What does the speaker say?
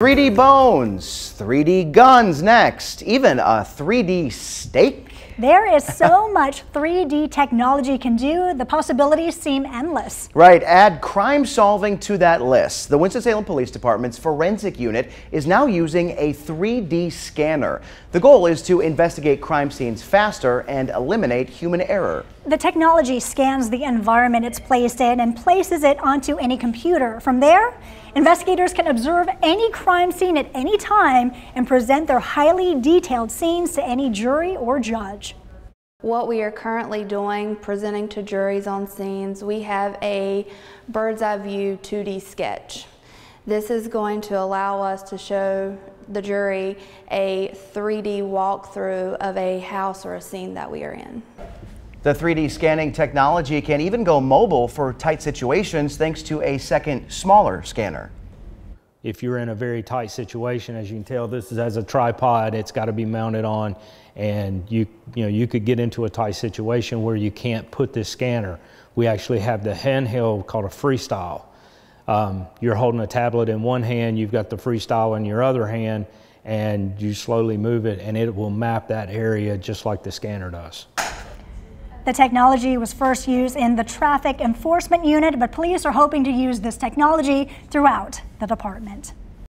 3D bones, 3D guns next, even a 3D steak. There is so much 3D technology can do. The possibilities seem endless. Right. Add crime solving to that list. The Winston-Salem Police Department's forensic unit is now using a 3D scanner. The goal is to investigate crime scenes faster and eliminate human error the technology scans the environment it's placed in and places it onto any computer. From there, investigators can observe any crime scene at any time and present their highly detailed scenes to any jury or judge. What we are currently doing, presenting to juries on scenes, we have a bird's eye view 2D sketch. This is going to allow us to show the jury a 3D walkthrough of a house or a scene that we are in. The 3D scanning technology can even go mobile for tight situations thanks to a second, smaller scanner. If you're in a very tight situation, as you can tell, this is as a tripod, it's got to be mounted on, and you, you, know, you could get into a tight situation where you can't put this scanner. We actually have the handheld called a freestyle. Um, you're holding a tablet in one hand, you've got the freestyle in your other hand, and you slowly move it, and it will map that area just like the scanner does. The technology was first used in the Traffic Enforcement Unit, but police are hoping to use this technology throughout the department.